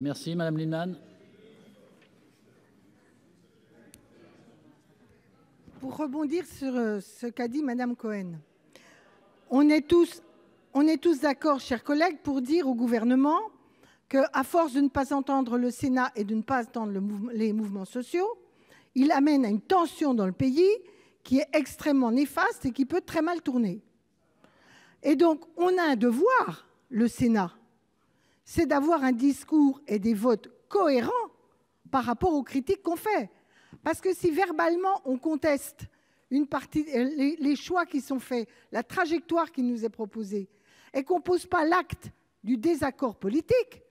Merci, Madame Linan. Pour rebondir sur euh, ce qu'a dit Madame Cohen, on est tous, on est tous d'accord, chers collègues, pour dire au gouvernement que, à force de ne pas entendre le Sénat et de ne pas entendre les mouvements sociaux, il amène à une tension dans le pays qui est extrêmement néfaste et qui peut très mal tourner. Et donc, on a un devoir, le Sénat, c'est d'avoir un discours et des votes cohérents par rapport aux critiques qu'on fait. Parce que si verbalement on conteste une partie, euh, les, choix qui sont faits, la trajectoire qui nous est proposée, et qu'on ne pose pas l'acte du désaccord politique,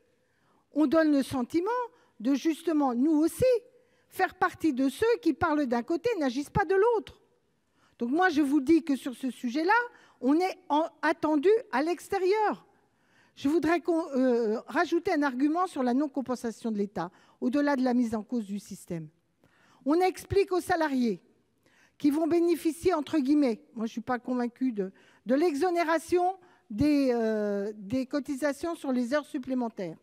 on donne le sentiment de justement, nous aussi, faire partie de ceux qui parlent d'un côté et n'agissent pas de l'autre. Donc moi, je vous dis que sur ce sujet-là, on est attendu à l'extérieur. Je voudrais euh, euh, rajouter un argument sur la non-compensation de l'État, au-delà de la mise en cause du système. On explique aux salariés qui vont bénéficier, entre guillemets, moi je ne suis pas convaincue de, l'exonération euh, des, cotisations sur les heures supplémentaires.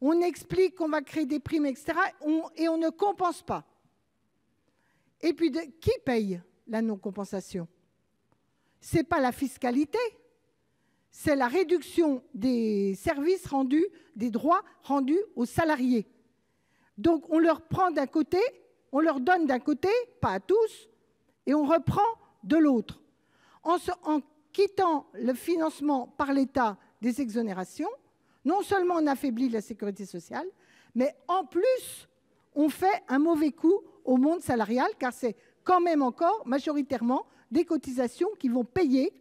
On explique qu'on va créer des primes, etc. et on ne compense pas. Et puis, qui paye la non-compensation Ce n'est pas la fiscalité, c'est la réduction des services rendus, des droits rendus aux salariés. Donc on leur prend d'un côté, on leur donne d'un côté, pas à tous, et on reprend de l'autre. En, quittant le financement par l'État des exonérations, non seulement on affaiblit la sécurité sociale, mais en plus, on fait un mauvais coup au monde salarial, car c'est quand même encore majoritairement des cotisations qui vont payer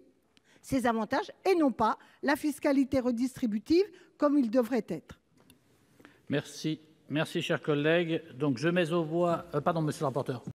ces avantages et non pas la fiscalité redistributive comme il devrait être. Merci, merci, cher collègue, donc je mets aux voix euh, pardon monsieur le rapporteur.